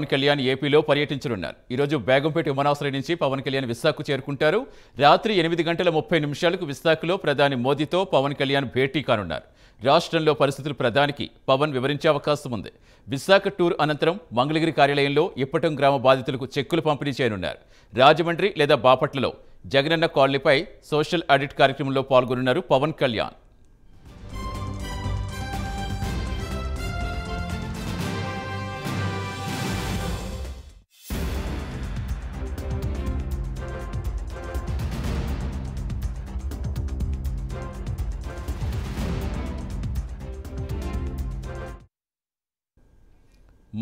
పవన్ కళ్యాణ్ ఏపీలో పర్యటించనున్నారు ఈరోజు బేగంపేట విమానాశ్రయం నుంచి పవన్ కళ్యాణ్ విశాఖకు చేరుకుంటారు రాత్రి ఎనిమిది గంటల ముప్పై నిమిషాలకు విశాఖలో ప్రధాని మోదీతో పవన్ కళ్యాణ్ భేటీ కానున్నారు రాష్ట్రంలో పరిస్థితులు ప్రధానికి పవన్ వివరించే అవకాశం ఉంది విశాఖ టూర్ అనంతరం మంగళగిరి కార్యాలయంలో ఇప్పటం గ్రామ బాధితులకు చెక్కులు పంపిణీ చేయనున్నారు రాజమండ్రి లేదా బాపట్లలో జగనన్న కాలనీపై సోషల్ ఆడిట్ కార్యక్రమంలో పాల్గొనున్నారు పవన్ కళ్యాణ్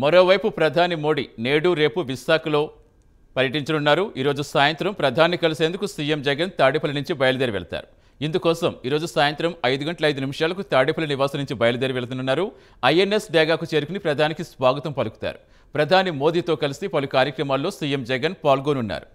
మరోవైపు ప్రధాని మోడీ నేడు రేపు విశాఖలో పర్యటించనున్నారు ఈరోజు సాయంత్రం ప్రధాని కలిసేందుకు సీఎం జగన్ తాడేపల్లి నుంచి బయలుదేరి వెళ్తారు ఇందుకోసం ఈరోజు సాయంత్రం ఐదు గంటల ఐదు నిమిషాలకు తాడేపల్లి నివాసం నుంచి బయలుదేరి వెళ్తున్నారు ఐఎన్ఎస్ డేగాకు చేరుకుని ప్రధానికి స్వాగతం పలుకుతారు ప్రధాని మోదీతో కలిసి పలు కార్యక్రమాల్లో సీఎం జగన్ పాల్గొనున్నారు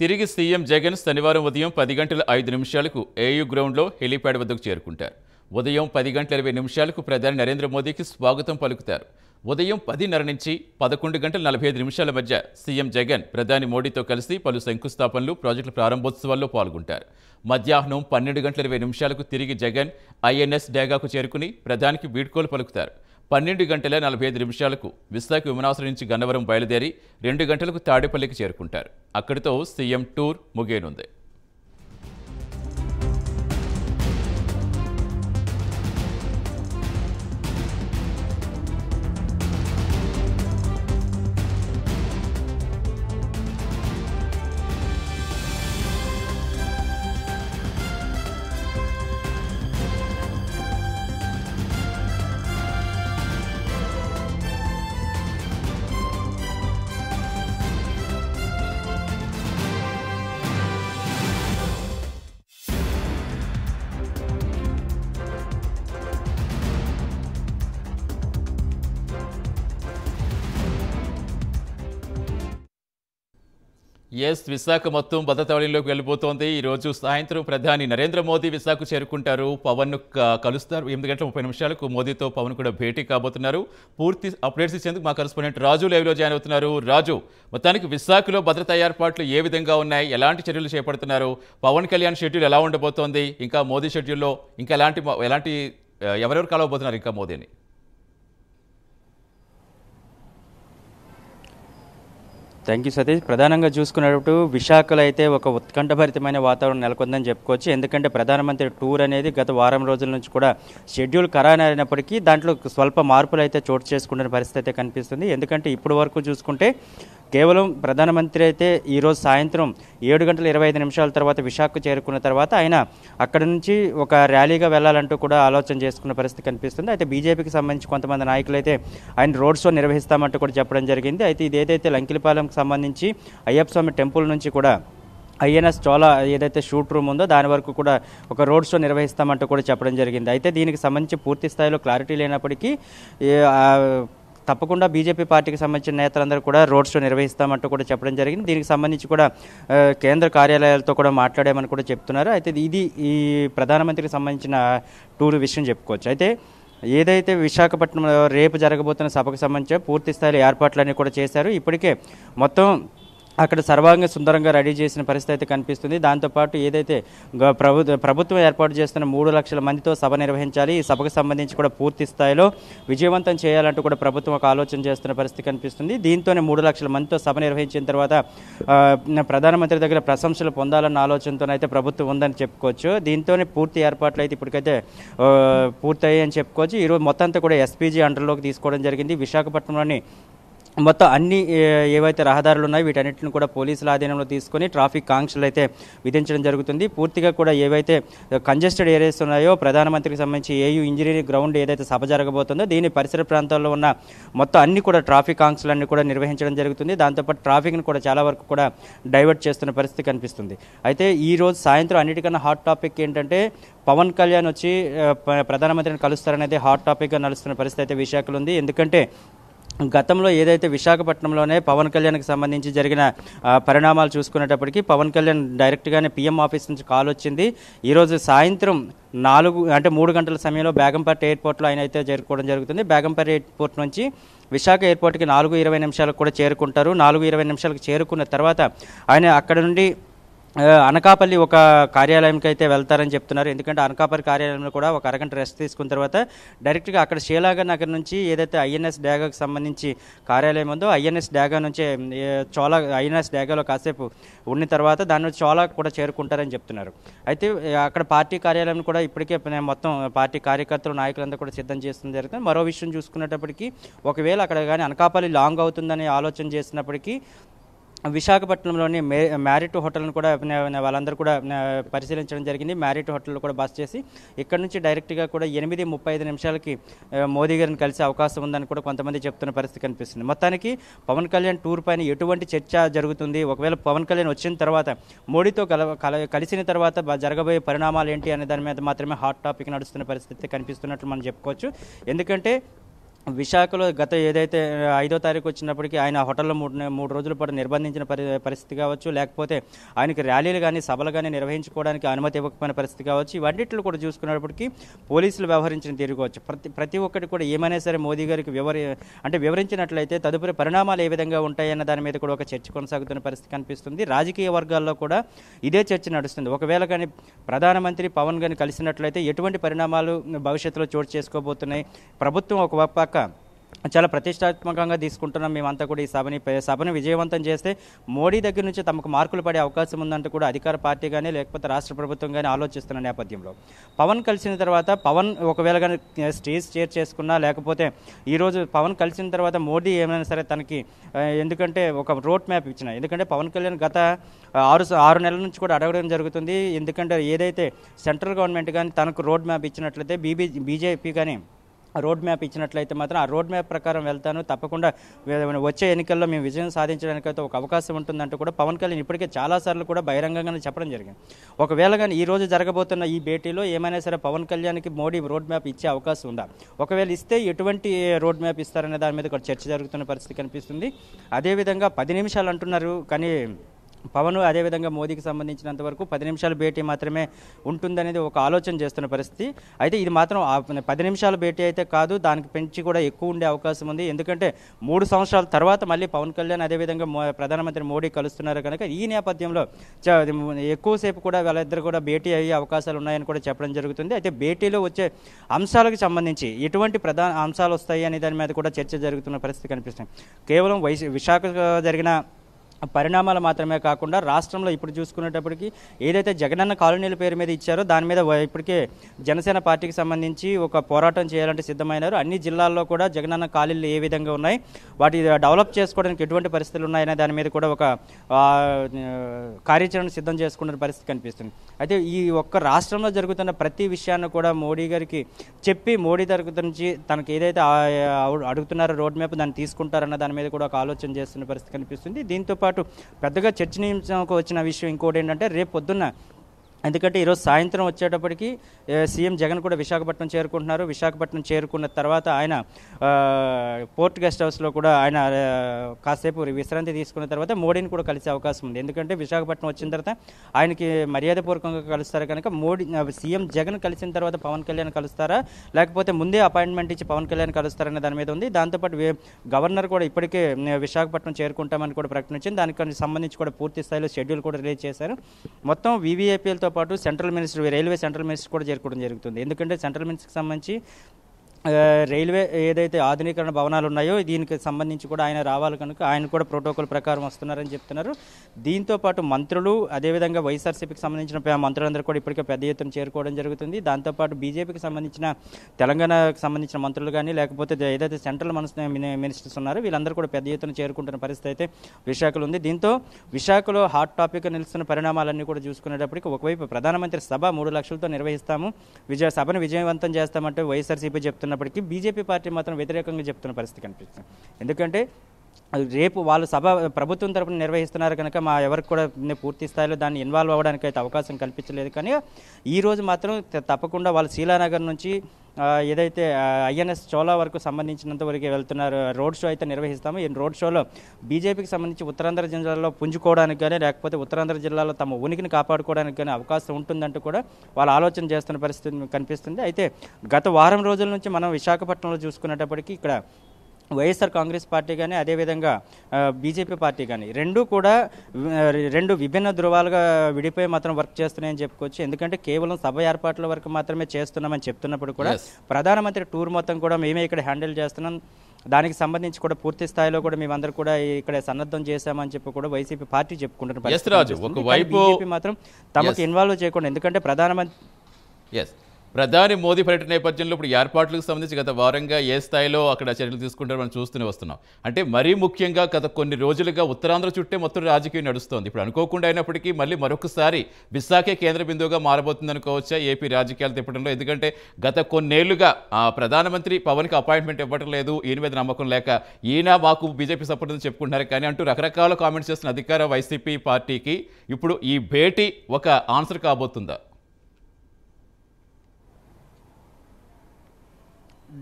తిరిగి సీఎం జగన్ శనివారం ఉదయం పది గంటల ఐదు నిమిషాలకు ఏయూ గ్రౌండ్లో హెలీప్యాడ్ వద్దకు చేరుకుంటారు ఉదయం పది గంటల ఇరవై నిమిషాలకు ప్రధాని నరేంద్ర మోదీకి స్వాగతం పలుకుతారు ఉదయం పదిన్నర నుంచి పదకొండు గంటల నలభై ఐదు నిమిషాల మధ్య సీఎం జగన్ ప్రధాని మోడీతో కలిసి పలు శంకుస్థాపనలు ప్రాజెక్టుల ప్రారంభోత్సవాల్లో పాల్గొంటారు మధ్యాహ్నం పన్నెండు గంటల ఇరవై నిమిషాలకు తిరిగి జగన్ ఐఎన్ఎస్ డేగాకు చేరుకుని ప్రధానికి వీడ్కోలు పలుకుతారు పన్నెండు గంటల నలభై ఐదు నిమిషాలకు విశాఖ విమానాశ్రయం నుంచి గన్నవరం బయలుదేరి రెండు గంటలకు తాడేపల్లికి చేరుకుంటారు అక్కడితో సీఎం టూర్ ముగియనుంది ఎస్ విశాఖ మొత్తం భద్రతవళిలోకి వెళ్ళిపోతోంది ఈరోజు సాయంత్రం ప్రధాని నరేంద్ర మోదీ విశాఖ చేరుకుంటారు పవన్ను కలుస్తారు ఎనిమిది గంటల ముప్పై నిమిషాలకు మోదీతో పవన్ కూడా భేటీ కాబోతున్నారు పూర్తి అప్డేట్స్ ఇచ్చేందుకు మా కరెస్పాండెంట్ రాజు లైవ్లో జాయిన్ అవుతున్నారు రాజు మొత్తానికి విశాఖలో భద్రతా ఏర్పాట్లు ఏ విధంగా ఉన్నాయి ఎలాంటి చర్యలు చేపడుతున్నారు పవన్ కళ్యాణ్ షెడ్యూల్ ఎలా ఉండబోతోంది ఇంకా మోదీ షెడ్యూల్లో ఇంకా ఎలాంటి ఎలాంటి ఎవరెవరు కలవబోతున్నారు ఇంకా మోదీని థ్యాంక్ యూ సతీష్ ప్రధానంగా చూసుకున్నట్టు విశాఖలో అయితే ఒక ఉత్కంఠభరితమైన వాతావరణం నెలకొందని చెప్పుకోవచ్చు ఎందుకంటే ప్రధానమంత్రి టూర్ అనేది గత వారం రోజుల నుంచి కూడా షెడ్యూల్ ఖరానైనప్పటికీ దాంట్లో స్వల్ప మార్పులు అయితే చోటు చేసుకుంటున్న పరిస్థితి అయితే కనిపిస్తుంది ఎందుకంటే ఇప్పటి వరకు చూసుకుంటే కేవలం ప్రధానమంత్రి అయితే ఈరోజు సాయంత్రం ఏడు గంటల ఇరవై ఐదు నిమిషాల తర్వాత విశాఖకు చేరుకున్న తర్వాత ఆయన అక్కడ నుంచి ఒక ర్యాలీగా వెళ్ళాలంటూ కూడా ఆలోచన చేసుకున్న పరిస్థితి కనిపిస్తుంది అయితే బీజేపీకి సంబంధించి కొంతమంది నాయకులు అయితే ఆయన రోడ్ షో నిర్వహిస్తామంటూ కూడా చెప్పడం జరిగింది అయితే ఇదేదైతే లంకిలిపాలెంకి సంబంధించి అయ్యప్ప స్వామి టెంపుల్ నుంచి కూడా ఐఎన్ఎస్ చోలా ఏదైతే షూట్ రూమ్ ఉందో దాని వరకు కూడా ఒక రోడ్ షో నిర్వహిస్తామంటూ కూడా చెప్పడం జరిగింది అయితే దీనికి సంబంధించి పూర్తి స్థాయిలో క్లారిటీ లేనప్పటికీ తప్పకుండా బీజేపీ పార్టీకి సంబంధించిన నేతలందరూ కూడా రోడ్ షో నిర్వహిస్తామంటూ కూడా చెప్పడం జరిగింది దీనికి సంబంధించి కూడా కేంద్ర కార్యాలయాలతో కూడా మాట్లాడామని కూడా చెప్తున్నారు అయితే ఇది ఈ ప్రధానమంత్రికి సంబంధించిన టూర్ విషయం చెప్పుకోవచ్చు అయితే ఏదైతే విశాఖపట్నంలో రేపు జరగబోతున్న సభకు సంబంధించి పూర్తి స్థాయిలో ఏర్పాట్లన్నీ కూడా చేశారు ఇప్పటికే మొత్తం అక్కడ సర్వాంగ సుందరంగా రెడీ చేసిన పరిస్థితి అయితే కనిపిస్తుంది దాంతోపాటు ఏదైతే ప్రభుత్వ ప్రభుత్వం ఏర్పాటు చేస్తున్న మూడు లక్షల మందితో సభ నిర్వహించాలి ఈ సభకు సంబంధించి కూడా పూర్తి స్థాయిలో విజయవంతం చేయాలంటూ కూడా ప్రభుత్వం ఒక ఆలోచన చేస్తున్న పరిస్థితి కనిపిస్తుంది దీంతోనే మూడు లక్షల మందితో సభ నిర్వహించిన తర్వాత ప్రధానమంత్రి దగ్గర ప్రశంసలు పొందాలన్న ఆలోచనతోనైతే ప్రభుత్వం ఉందని చెప్పుకోవచ్చు దీంతోనే పూర్తి ఏర్పాట్లు అయితే ఇప్పటికైతే పూర్తయ్యాయని చెప్పుకోవచ్చు ఈరోజు మొత్తం అంతా కూడా ఎస్పీజీ అండర్లోకి తీసుకోవడం జరిగింది విశాఖపట్నంలోని మొత్తం అన్ని ఏవైతే రహదారులు ఉన్నాయో వీటన్నిటిని కూడా పోలీసుల ఆధీనంలో తీసుకొని ట్రాఫిక్ ఆంక్షలు అయితే విధించడం జరుగుతుంది పూర్తిగా కూడా ఏవైతే కంజెస్టెడ్ ఏరియాస్ ఉన్నాయో ప్రధానమంత్రికి సంబంధించి ఏయూ ఇంజనీరింగ్ గ్రౌండ్ ఏదైతే సభ జరగబోతుందో దీని పరిసర ప్రాంతాల్లో ఉన్న మొత్తం అన్ని కూడా ట్రాఫిక్ ఆంక్షలన్నీ కూడా నిర్వహించడం జరుగుతుంది దాంతోపాటు ట్రాఫిక్ను కూడా చాలా వరకు కూడా డైవర్ట్ చేస్తున్న పరిస్థితి కనిపిస్తుంది అయితే ఈ రోజు సాయంత్రం అన్నిటికన్నా హాట్ టాపిక్ ఏంటంటే పవన్ కళ్యాణ్ వచ్చి ప్రధానమంత్రిని కలుస్తారనేది హాట్ టాపిక్గా నడుస్తున్న పరిస్థితి అయితే విశాఖలో ఉంది ఎందుకంటే గతంలో ఏదైతే విశాఖపట్నంలోనే పవన్ కళ్యాణ్కి సంబంధించి జరిగిన పరిణామాలు చూసుకునేటప్పటికీ పవన్ కళ్యాణ్ డైరెక్ట్గానే పీఎం ఆఫీస్ నుంచి కాల్ వచ్చింది ఈరోజు సాయంత్రం నాలుగు అంటే మూడు గంటల సమయంలో బేగంపేట ఎయిర్పోర్ట్లో ఆయన అయితే చేరుకోవడం జరుగుతుంది బేగంపేట ఎయిర్పోర్ట్ నుంచి విశాఖ ఎయిర్పోర్ట్కి నాలుగు ఇరవై నిమిషాలకు కూడా చేరుకుంటారు నాలుగు ఇరవై నిమిషాలకు చేరుకున్న తర్వాత ఆయన అక్కడ నుండి అనకాపల్లి ఒక కార్యాలయంకి అయితే వెళ్తారని చెప్తున్నారు ఎందుకంటే అనకాపల్లి కార్యాలయంలో కూడా ఒక అరగంట రెస్ట్ తీసుకున్న తర్వాత డైరెక్ట్గా అక్కడ శీలాగర్ నగర్ నుంచి ఏదైతే ఐఎన్ఎస్ డ్యాగాకు సంబంధించి కార్యాలయం ఉందో ఐఎన్ఎస్ డ్యాగా నుంచి చోలా ఐఎన్ఎస్ డ్యాగాలో కాసేపు ఉన్న తర్వాత దాని నుంచి చోలా కూడా చేరుకుంటారని చెప్తున్నారు అయితే అక్కడ పార్టీ కార్యాలయం కూడా ఇప్పటికే మొత్తం పార్టీ కార్యకర్తలు నాయకులంతా కూడా సిద్ధం చేస్తుంది జరుగుతుంది మరో విషయం చూసుకునేటప్పటికీ ఒకవేళ అక్కడ కానీ అనకాపల్లి లాంగ్ అవుతుందని ఆలోచన చేసినప్పటికీ విశాఖపట్నంలోని మే మ్యారిట్ హోటల్ను కూడా వాళ్ళందరూ కూడా పరిశీలించడం జరిగింది మ్యారిట్ హోటల్లో కూడా బస్ చేసి ఇక్కడ నుంచి డైరెక్ట్గా కూడా ఎనిమిది ముప్పై ఐదు నిమిషాలకి మోదీ గారిని కలిసే అవకాశం ఉందని కూడా కొంతమంది చెప్తున్న పరిస్థితి కనిపిస్తుంది మొత్తానికి పవన్ కళ్యాణ్ టూర్ పైన ఎటువంటి చర్చ జరుగుతుంది ఒకవేళ పవన్ కళ్యాణ్ వచ్చిన తర్వాత మోడీతో కల కలిసిన తర్వాత జరగబోయే పరిణామాలు ఏంటి అనే దాని మీద మాత్రమే హాట్ టాపిక్ నడుస్తున్న పరిస్థితి కనిపిస్తున్నట్లు మనం చెప్పుకోవచ్చు ఎందుకంటే విశాఖలో గత ఏదైతే ఐదో తారీఖు వచ్చినప్పటికీ ఆయన హోటల్లో మూడు మూడు రోజుల పాటు నిర్బంధించిన పరి పరిస్థితి కావచ్చు లేకపోతే ఆయనకి ర్యాలీలు కానీ సభలు కానీ నిర్వహించుకోవడానికి అనుమతి ఇవ్వకపోయిన పరిస్థితి కావచ్చు ఇవన్నిటిలో కూడా చూసుకున్నప్పటికీ పోలీసులు వ్యవహరించిన తీరుకోవచ్చు ప్రతి ప్రతి ఒక్కటి కూడా ఏమైనా సరే మోదీ గారికి వివరి అంటే వివరించినట్లయితే తదుపరి పరిణామాలు ఏ విధంగా ఉంటాయన్న దాని మీద కూడా ఒక చర్చ కొనసాగుతున్న పరిస్థితి కనిపిస్తుంది రాజకీయ వర్గాల్లో కూడా ఇదే చర్చ నడుస్తుంది ఒకవేళ కానీ ప్రధానమంత్రి పవన్ గారిని కలిసినట్లయితే ఎటువంటి పరిణామాలు భవిష్యత్తులో చోటు చేసుకోబోతున్నాయి ప్రభుత్వం ఒక కాక చాలా ప్రతిష్టాత్మకంగా తీసుకుంటున్నాం మేమంతా కూడా ఈ సభని సభను విజయవంతం చేస్తే మోడీ దగ్గర నుంచి తమకు మార్కులు పడే అవకాశం ఉందంటూ కూడా అధికార పార్టీ కానీ లేకపోతే రాష్ట్ర ప్రభుత్వం కానీ ఆలోచిస్తున్న నేపథ్యంలో పవన్ కలిసిన తర్వాత పవన్ ఒకవేళ కానీ స్టేజ్ షేర్ చేసుకున్నా లేకపోతే ఈరోజు పవన్ కలిసిన తర్వాత మోడీ ఏమైనా సరే తనకి ఎందుకంటే ఒక రోడ్ మ్యాప్ ఇచ్చిన ఎందుకంటే పవన్ కళ్యాణ్ గత ఆరు ఆరు నెలల నుంచి కూడా అడగడం జరుగుతుంది ఎందుకంటే ఏదైతే సెంట్రల్ గవర్నమెంట్ కానీ తనకు రోడ్ మ్యాప్ ఇచ్చినట్లయితే బీబీ బీజేపీ కానీ రోడ్ మ్యాప్ ఇచ్చినట్లయితే మాత్రం ఆ రోడ్ మ్యాప్ ప్రకారం వెళ్తాను తప్పకుండా వచ్చే ఎన్నికల్లో మేము విజయం సాధించడానికైతే ఒక అవకాశం ఉంటుందంటూ కూడా పవన్ కళ్యాణ్ ఇప్పటికే చాలాసార్లు కూడా బహిరంగంగానే చెప్పడం జరిగింది ఒకవేళ కానీ ఈ రోజు జరగబోతున్న ఈ భేటీలో ఏమైనా సరే పవన్ కళ్యాణ్కి మోడీ రోడ్ మ్యాప్ ఇచ్చే అవకాశం ఉందా ఒకవేళ ఇస్తే ఎటువంటి రోడ్ మ్యాప్ ఇస్తారనే దాని మీద కూడా చర్చ జరుగుతున్న పరిస్థితి కనిపిస్తుంది అదేవిధంగా పది నిమిషాలు అంటున్నారు కానీ పవన్ అదేవిధంగా మోదీకి సంబంధించినంత వరకు పది నిమిషాల భేటీ మాత్రమే ఉంటుందనేది ఒక ఆలోచన చేస్తున్న పరిస్థితి అయితే ఇది మాత్రం పది నిమిషాల భేటీ అయితే కాదు దానికి పెంచి కూడా ఎక్కువ ఉండే అవకాశం ఉంది ఎందుకంటే మూడు సంవత్సరాల తర్వాత మళ్ళీ పవన్ కళ్యాణ్ అదేవిధంగా ప్రధానమంత్రి మోడీ కలుస్తున్నారు కనుక ఈ నేపథ్యంలో ఎక్కువసేపు కూడా వాళ్ళిద్దరు కూడా భేటీ అయ్యే అవకాశాలు ఉన్నాయని కూడా చెప్పడం జరుగుతుంది అయితే భేటీలో వచ్చే అంశాలకు సంబంధించి ఎటువంటి ప్రధాన అంశాలు వస్తాయి అనే దాని మీద కూడా చర్చ జరుగుతున్న పరిస్థితి కనిపిస్తుంది కేవలం విశాఖ జరిగిన పరిణామాలు మాత్రమే కాకుండా రాష్ట్రంలో ఇప్పుడు చూసుకునేటప్పటికి ఏదైతే జగనన్న కాలనీల పేరు మీద ఇచ్చారో దాని మీద ఇప్పటికే జనసేన పార్టీకి సంబంధించి ఒక పోరాటం చేయాలంటే సిద్ధమైనారు అన్ని జిల్లాల్లో కూడా జగనన్న కాలనీలు ఏ విధంగా ఉన్నాయి వాటి డెవలప్ చేసుకోవడానికి ఎటువంటి పరిస్థితులు ఉన్నాయనే దాని మీద కూడా ఒక కార్యాచరణ సిద్ధం చేసుకున్న పరిస్థితి కనిపిస్తుంది అయితే ఈ ఒక్క రాష్ట్రంలో జరుగుతున్న ప్రతి విషయాన్ని కూడా మోడీ గారికి చెప్పి మోడీ తరగతి నుంచి తనకు ఏదైతే అడుగుతున్నారో రోడ్ మ్యాప్ దాన్ని తీసుకుంటారన్న దాని మీద కూడా ఒక ఆలోచన చేస్తున్న పరిస్థితి కనిపిస్తుంది దీంతో పాటు పాటు పెద్దగా చర్చనీయాంశంకు వచ్చిన విషయం ఇంకోటి ఏంటంటే రేపు పొద్దున్న ఎందుకంటే ఈరోజు సాయంత్రం వచ్చేటప్పటికి సీఎం జగన్ కూడా విశాఖపట్నం చేరుకుంటున్నారు విశాఖపట్నం చేరుకున్న తర్వాత ఆయన పోర్ట్ గెస్ట్ హౌస్లో కూడా ఆయన కాసేపు విశ్రాంతి తీసుకున్న తర్వాత మోడీని కూడా కలిసే అవకాశం ఉంది ఎందుకంటే విశాఖపట్నం వచ్చిన తర్వాత ఆయనకి మర్యాదపూర్వకంగా కలుస్తారు కనుక మోడీ సీఎం జగన్ కలిసిన తర్వాత పవన్ కళ్యాణ్ కలుస్తారా లేకపోతే ముందే అపాయింట్మెంట్ ఇచ్చి పవన్ కళ్యాణ్ కలుస్తారనే దాని మీద ఉంది దాంతోపాటు గవర్నర్ కూడా ఇప్పటికే విశాఖపట్నం చేరుకుంటామని కూడా ప్రకటించింది దానికి సంబంధించి కూడా పూర్తి స్థాయిలో షెడ్యూల్ కూడా రిలీజ్ చేశారు మొత్తం వీవీఐపీఎల్తో పాటు central minister railway central minister కూడా చేరుకోవడం జరుగుతుంది ఎందుకంటే సెంట్రల్ మినిస్టర్కి సంబంధించి రైల్వే ఏదైతే ఆధునీకరణ భవనాలు ఉన్నాయో దీనికి సంబంధించి కూడా ఆయన రావాలి కనుక ఆయన కూడా ప్రోటోకాల్ ప్రకారం వస్తున్నారని చెప్తున్నారు దీంతో పాటు మంత్రులు అదేవిధంగా వైఎస్ఆర్సీపీకి సంబంధించిన మంత్రులందరూ కూడా ఇప్పటికే పెద్ద ఎత్తున చేరుకోవడం జరుగుతుంది దాంతోపాటు బీజేపీకి సంబంధించిన తెలంగాణకు సంబంధించిన మంత్రులు కానీ లేకపోతే ఏదైతే సెంట్రల్ మనస్ మినిస్టర్స్ ఉన్నారో వీళ్ళందరూ కూడా పెద్ద ఎత్తున చేరుకుంటున్న పరిస్థితి అయితే విశాఖలో ఉంది దీంతో విశాఖలో హాట్ టాపిక్ నిలుస్తున్న పరిణామాలన్నీ కూడా చూసుకునేటప్పటికి ఒకవైపు ప్రధానమంత్రి సభ మూడు లక్షలతో నిర్వహిస్తాము విజయ సభను విజయవంతం చేస్తామంటే వైఎస్ఆర్సీపీ చెప్తున్నారు చెప్తున్నప్పటికీ బీజేపీ పార్టీ మాత్రం వ్యతిరేకంగా చెప్తున్న పరిస్థితి కనిపిస్తుంది ఎందుకంటే రేపు వాళ్ళు సభ ప్రభుత్వం తరపున నిర్వహిస్తున్నారు కనుక మా ఎవరికి కూడా పూర్తి స్థాయిలో దాన్ని ఇన్వాల్వ్ అవ్వడానికి అయితే అవకాశం కల్పించలేదు కానీ ఈరోజు మాత్రం తప్పకుండా వాళ్ళు శీలానగర్ నుంచి ఏదైతే ఐఎన్ఎస్ చోలా వరకు సంబంధించినంత వరకు వెళ్తున్నారు రోడ్ షో అయితే నిర్వహిస్తాము ఈ రోడ్ షోలో బీజేపీకి సంబంధించి ఉత్తరాంధ్ర జిల్లాలో పుంజుకోవడానికి కానీ లేకపోతే ఉత్తరాంధ్ర జిల్లాలో తమ ఉనికిని కాపాడుకోవడానికి కానీ అవకాశం ఉంటుందంటూ కూడా వాళ్ళు ఆలోచన చేస్తున్న పరిస్థితి కనిపిస్తుంది అయితే గత వారం రోజుల నుంచి మనం విశాఖపట్నంలో చూసుకునేటప్పటికీ ఇక్కడ వైఎస్ఆర్ కాంగ్రెస్ పార్టీ కానీ అదేవిధంగా బీజేపీ పార్టీ కానీ రెండు కూడా రెండు విభిన్న ధృవాలుగా విడిపోయి మాత్రం వర్క్ చేస్తున్నాయని చెప్పుకోవచ్చు ఎందుకంటే కేవలం సభ ఏర్పాట్ల వరకు మాత్రమే చేస్తున్నామని చెప్తున్నప్పుడు కూడా ప్రధానమంత్రి టూర్ మొత్తం కూడా మేమే ఇక్కడ హ్యాండిల్ చేస్తున్నాం దానికి సంబంధించి కూడా పూర్తి స్థాయిలో కూడా మేమందరూ కూడా ఇక్కడ సన్నద్ధం చేశామని చెప్పి కూడా వైసీపీ పార్టీ చెప్పుకుంటున్నారు మాత్రం తమకు ఇన్వాల్వ్ చేయకుండా ఎందుకంటే ప్రధానమంత్రి ఎస్ ప్రధాని మోదీ పర్యటన నేపథ్యంలో ఇప్పుడు ఏర్పాట్లకు సంబంధించి గత వారంగా ఏ స్థాయిలో అక్కడ చర్యలు తీసుకుంటారో మనం చూస్తూనే వస్తున్నాం అంటే మరీ ముఖ్యంగా గత కొన్ని రోజులుగా ఉత్తరాంధ్ర చుట్టే మొత్తం రాజకీయం నడుస్తోంది ఇప్పుడు అనుకోకుండా అయినప్పటికీ మళ్ళీ మరొకసారి విశాఖే కేంద్ర బిందువుగా మారబోతుంది అనుకోవచ్చా ఏపీ రాజకీయాలు తిప్పడంలో ఎందుకంటే గత కొన్నేళ్లుగా ప్రధానమంత్రి పవన్కి అపాయింట్మెంట్ ఇవ్వటం లేదు ఈయన మీద నమ్మకం లేక ఈయన మాకు బీజేపీ సపోర్ట్ అని చెప్పుకుంటున్నారు కానీ అంటూ రకరకాల కామెంట్స్ చేస్తున్న అధికార వైసీపీ పార్టీకి ఇప్పుడు ఈ భేటీ ఒక ఆన్సర్ కాబోతుందా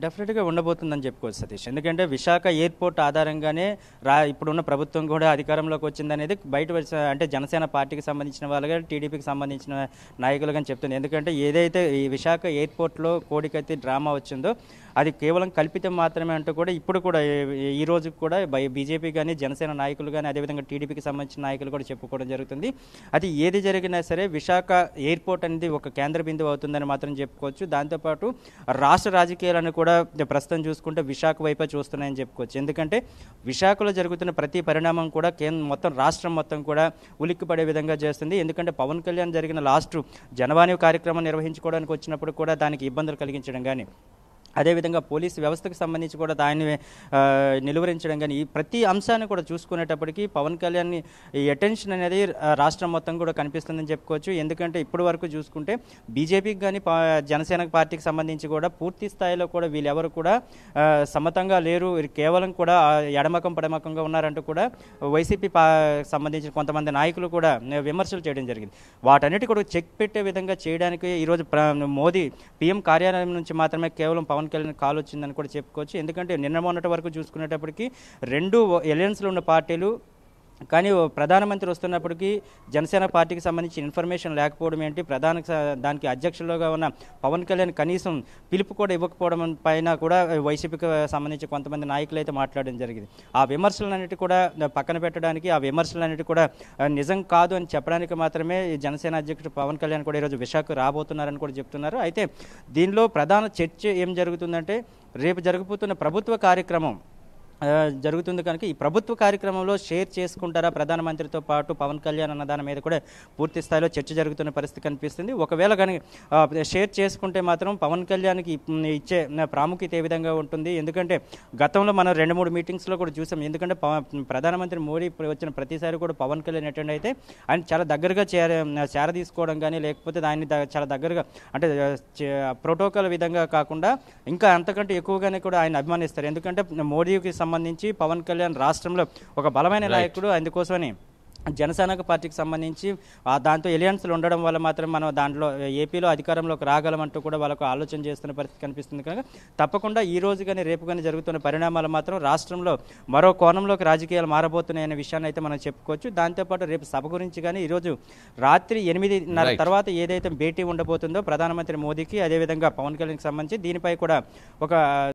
డెఫినెట్గా ఉండబోతుందని చెప్పుకోవచ్చు సతీష్ ఎందుకంటే విశాఖ ఎయిర్పోర్ట్ ఆధారంగానే రా ఇప్పుడున్న ప్రభుత్వం కూడా అధికారంలోకి వచ్చిందనేది బయట అంటే జనసేన పార్టీకి సంబంధించిన వాళ్ళు కానీ టీడీపీకి సంబంధించిన నాయకులు కానీ చెప్తుంది ఎందుకంటే ఏదైతే ఈ విశాఖ ఎయిర్పోర్ట్లో కోడికత్తి డ్రామా వచ్చిందో అది కేవలం కల్పితం మాత్రమే అంటూ కూడా ఇప్పుడు కూడా ఈ రోజు కూడా బీజేపీ కానీ జనసేన నాయకులు కానీ అదేవిధంగా టీడీపీకి సంబంధించిన నాయకులు కూడా చెప్పుకోవడం జరుగుతుంది అది ఏది జరిగినా సరే విశాఖ ఎయిర్పోర్ట్ అనేది ఒక కేంద్ర బిందువు అవుతుందని మాత్రం చెప్పుకోవచ్చు దాంతోపాటు రాష్ట్ర రాజకీయాలను కూడా ప్రస్తుతం చూసుకుంటే విశాఖ వైపే చూస్తున్నాయని చెప్పుకోవచ్చు ఎందుకంటే విశాఖలో జరుగుతున్న ప్రతి పరిణామం కూడా కేంద్ర మొత్తం రాష్ట్రం మొత్తం కూడా ఉలిక్కిపడే విధంగా చేస్తుంది ఎందుకంటే పవన్ కళ్యాణ్ జరిగిన లాస్ట్ జనవాణి కార్యక్రమం నిర్వహించుకోవడానికి వచ్చినప్పుడు కూడా దానికి ఇబ్బందులు కలిగించడం కానీ అదేవిధంగా పోలీస్ వ్యవస్థకు సంబంధించి కూడా దాన్ని నిలువరించడం కానీ ఈ ప్రతి అంశాన్ని కూడా చూసుకునేటప్పటికీ పవన్ కళ్యాణ్ ఈ అటెన్షన్ అనేది రాష్ట్రం మొత్తం కూడా కనిపిస్తుందని చెప్పుకోవచ్చు ఎందుకంటే ఇప్పటి వరకు చూసుకుంటే బీజేపీకి కానీ జనసేన పార్టీకి సంబంధించి కూడా పూర్తి స్థాయిలో కూడా వీళ్ళెవరు కూడా సమతంగా లేరు కేవలం కూడా ఎడమకం పడమకంగా ఉన్నారంటూ కూడా వైసీపీ సంబంధించిన కొంతమంది నాయకులు కూడా విమర్శలు చేయడం జరిగింది వాటన్నిటి కూడా చెక్ పెట్టే విధంగా చేయడానికి ఈరోజు మోదీ పీఎం కార్యాలయం నుంచి మాత్రమే కేవలం పవన్ పవన్ కళ్యాణ్ కాల్ వచ్చిందని కూడా చెప్పుకోవచ్చు ఎందుకంటే నిన్న మొన్నటి వరకు చూసుకునేటప్పటికి రెండు ఎలయన్స్లో ఉన్న పార్టీలు కానీ ప్రధానమంత్రి వస్తున్నప్పటికీ జనసేన పార్టీకి సంబంధించిన ఇన్ఫర్మేషన్ లేకపోవడం ఏంటి ప్రధాన దానికి అధ్యక్షులుగా ఉన్న పవన్ కళ్యాణ్ కనీసం పిలుపు కూడా ఇవ్వకపోవడం పైన కూడా వైసీపీకి సంబంధించి కొంతమంది నాయకులు అయితే మాట్లాడడం జరిగింది ఆ విమర్శలన్నిటి కూడా పక్కన పెట్టడానికి ఆ విమర్శలన్నిటి కూడా నిజం కాదు అని చెప్పడానికి మాత్రమే జనసేన అధ్యక్షుడు పవన్ కళ్యాణ్ కూడా ఈరోజు విశాఖ రాబోతున్నారని కూడా చెప్తున్నారు అయితే దీనిలో ప్రధాన చర్చ ఏం జరుగుతుందంటే రేపు జరగబోతున్న ప్రభుత్వ కార్యక్రమం జరుగుతుంది కనుక ఈ ప్రభుత్వ కార్యక్రమంలో షేర్ చేసుకుంటారా ప్రధానమంత్రితో పాటు పవన్ కళ్యాణ్ అన్న దాని మీద కూడా పూర్తి స్థాయిలో చర్చ జరుగుతున్న పరిస్థితి కనిపిస్తుంది ఒకవేళ కనుక షేర్ చేసుకుంటే మాత్రం పవన్ కళ్యాణ్కి ఇచ్చే ప్రాముఖ్యత ఏ విధంగా ఉంటుంది ఎందుకంటే గతంలో మనం రెండు మూడు మీటింగ్స్లో కూడా చూసాం ఎందుకంటే ప్రధానమంత్రి మోడీ వచ్చిన ప్రతిసారి కూడా పవన్ కళ్యాణ్ అటెండ్ అయితే ఆయన చాలా దగ్గరగా చేర చేర తీసుకోవడం కానీ లేకపోతే దాన్ని చాలా దగ్గరగా అంటే ప్రోటోకాల్ విధంగా కాకుండా ఇంకా అంతకంటే ఎక్కువగానే కూడా ఆయన అభిమానిస్తారు ఎందుకంటే మోడీకి సంబంధించి పవన్ కళ్యాణ్ రాష్ట్రంలో ఒక బలమైన నాయకుడు అందుకోసమని జనసేనకు పార్టీకి సంబంధించి దాంతో ఎలియన్స్లు ఉండడం వల్ల మాత్రం మనం దాంట్లో ఏపీలో అధికారంలోకి రాగలమంటూ కూడా వాళ్ళకు ఆలోచన చేస్తున్న పరిస్థితి కనిపిస్తుంది కనుక తప్పకుండా ఈ రోజు కానీ రేపు కానీ జరుగుతున్న పరిణామాలు మాత్రం రాష్ట్రంలో మరో కోణంలోకి రాజకీయాలు మారబోతున్నాయనే విషయాన్ని అయితే మనం చెప్పుకోవచ్చు దాంతోపాటు రేపు సభ గురించి కానీ ఈరోజు రాత్రి ఎనిమిదిన్నర తర్వాత ఏదైతే భేటీ ఉండబోతుందో ప్రధానమంత్రి మోదీకి అదేవిధంగా పవన్ కళ్యాణ్కి సంబంధించి దీనిపై కూడా ఒక